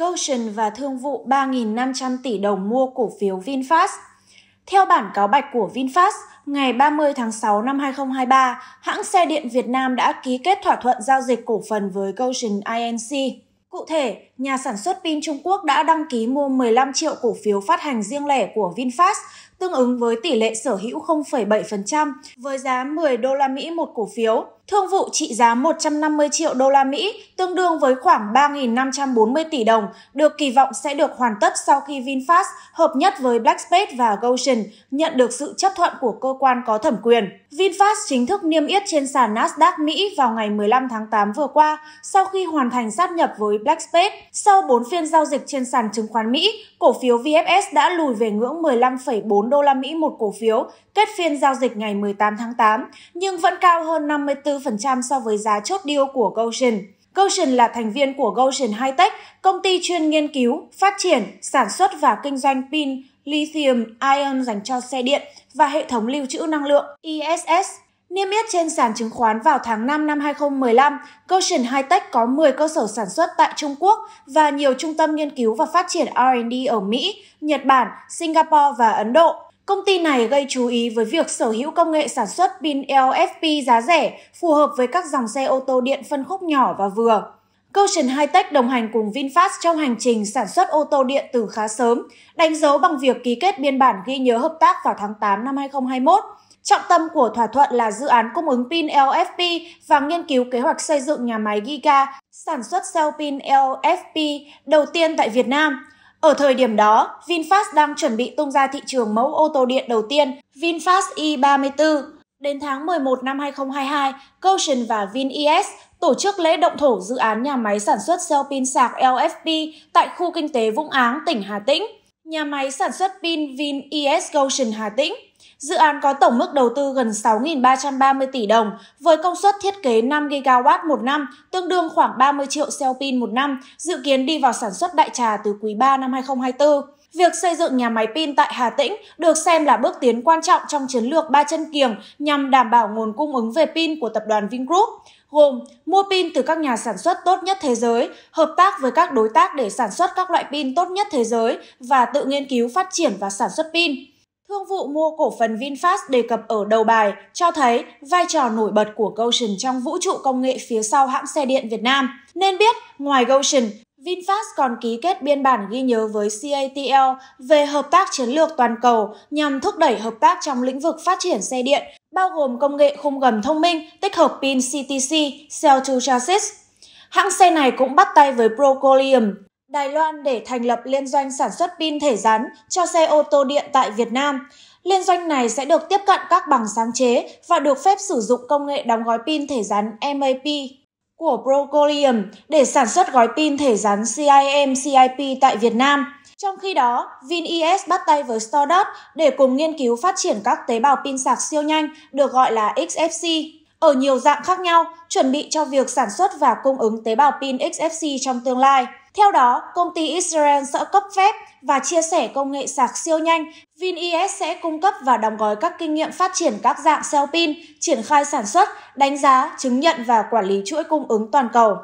Goshen và thương vụ 3.500 tỷ đồng mua cổ phiếu VinFast. Theo bản cáo bạch của VinFast, ngày 30 tháng 6 năm 2023, hãng xe điện Việt Nam đã ký kết thỏa thuận giao dịch cổ phần với Goshen Inc. Cụ thể, nhà sản xuất pin Trung Quốc đã đăng ký mua 15 triệu cổ phiếu phát hành riêng lẻ của VinFast tương ứng với tỷ lệ sở hữu 0,7% với giá 10 đô la Mỹ một cổ phiếu. Thương vụ trị giá 150 triệu đô la Mỹ, tương đương với khoảng 3.540 tỷ đồng, được kỳ vọng sẽ được hoàn tất sau khi VinFast hợp nhất với Blackspace và Goshen nhận được sự chấp thuận của cơ quan có thẩm quyền. VinFast chính thức niêm yết trên sàn Nasdaq Mỹ vào ngày 15 tháng 8 vừa qua sau khi hoàn thành sát nhập với Blackspace. Sau 4 phiên giao dịch trên sàn chứng khoán Mỹ, cổ phiếu VFS đã lùi về ngưỡng 15,4 đô la Mỹ một cổ phiếu kết phiên giao dịch ngày 18 tháng 8, nhưng vẫn cao hơn 54% so với giá chốt deal của Goshen. Goshen là thành viên của Goshen Hightech, công ty chuyên nghiên cứu, phát triển, sản xuất và kinh doanh pin lithium ion dành cho xe điện và hệ thống lưu trữ năng lượng ISS. Niêm yết trên sàn chứng khoán vào tháng 5 năm 2015, Goshen Hightech có 10 cơ sở sản xuất tại Trung Quốc và nhiều trung tâm nghiên cứu và phát triển R&D ở Mỹ, Nhật Bản, Singapore và Ấn Độ. Công ty này gây chú ý với việc sở hữu công nghệ sản xuất pin LFP giá rẻ, phù hợp với các dòng xe ô tô điện phân khúc nhỏ và vừa. Goshen Hightech đồng hành cùng VinFast trong hành trình sản xuất ô tô điện từ khá sớm, đánh dấu bằng việc ký kết biên bản ghi nhớ hợp tác vào tháng 8 năm 2021. Trọng tâm của thỏa thuận là dự án cung ứng pin LFP và nghiên cứu kế hoạch xây dựng nhà máy Giga sản xuất cell pin LFP đầu tiên tại Việt Nam. Ở thời điểm đó, VinFast đang chuẩn bị tung ra thị trường mẫu ô tô điện đầu tiên, VinFast e i34. Đến tháng 11 năm 2022, Goshen và VinES tổ chức lễ động thổ dự án nhà máy sản xuất cell pin sạc LFP tại khu kinh tế Vũng Áng, tỉnh Hà Tĩnh, nhà máy sản xuất pin VinES Goshen Hà Tĩnh. Dự án có tổng mức đầu tư gần 6.330 tỷ đồng với công suất thiết kế 5 GW một năm, tương đương khoảng 30 triệu cell pin một năm, dự kiến đi vào sản xuất đại trà từ quý 3 năm 2024. Việc xây dựng nhà máy pin tại Hà Tĩnh được xem là bước tiến quan trọng trong chiến lược ba chân kiềng nhằm đảm bảo nguồn cung ứng về pin của tập đoàn Vingroup, gồm mua pin từ các nhà sản xuất tốt nhất thế giới, hợp tác với các đối tác để sản xuất các loại pin tốt nhất thế giới và tự nghiên cứu phát triển và sản xuất pin. Thương vụ mua cổ phần VinFast đề cập ở đầu bài cho thấy vai trò nổi bật của Goshen trong vũ trụ công nghệ phía sau hãng xe điện Việt Nam. Nên biết, ngoài Goshen, VinFast còn ký kết biên bản ghi nhớ với CATL về hợp tác chiến lược toàn cầu nhằm thúc đẩy hợp tác trong lĩnh vực phát triển xe điện, bao gồm công nghệ khung gầm thông minh tích hợp pin CTC, Cell to Chassis. Hãng xe này cũng bắt tay với Procolium, Đài Loan để thành lập liên doanh sản xuất pin thể rắn cho xe ô tô điện tại Việt Nam. Liên doanh này sẽ được tiếp cận các bằng sáng chế và được phép sử dụng công nghệ đóng gói pin thể rắn MAP của Procolium để sản xuất gói pin thể rắn CIM-CIP tại Việt Nam. Trong khi đó, VinES bắt tay với Stardust để cùng nghiên cứu phát triển các tế bào pin sạc siêu nhanh được gọi là XFC ở nhiều dạng khác nhau, chuẩn bị cho việc sản xuất và cung ứng tế bào pin XFC trong tương lai. Theo đó, công ty Israel sẽ cấp phép và chia sẻ công nghệ sạc siêu nhanh. VinES sẽ cung cấp và đóng gói các kinh nghiệm phát triển các dạng cell pin, triển khai sản xuất, đánh giá, chứng nhận và quản lý chuỗi cung ứng toàn cầu.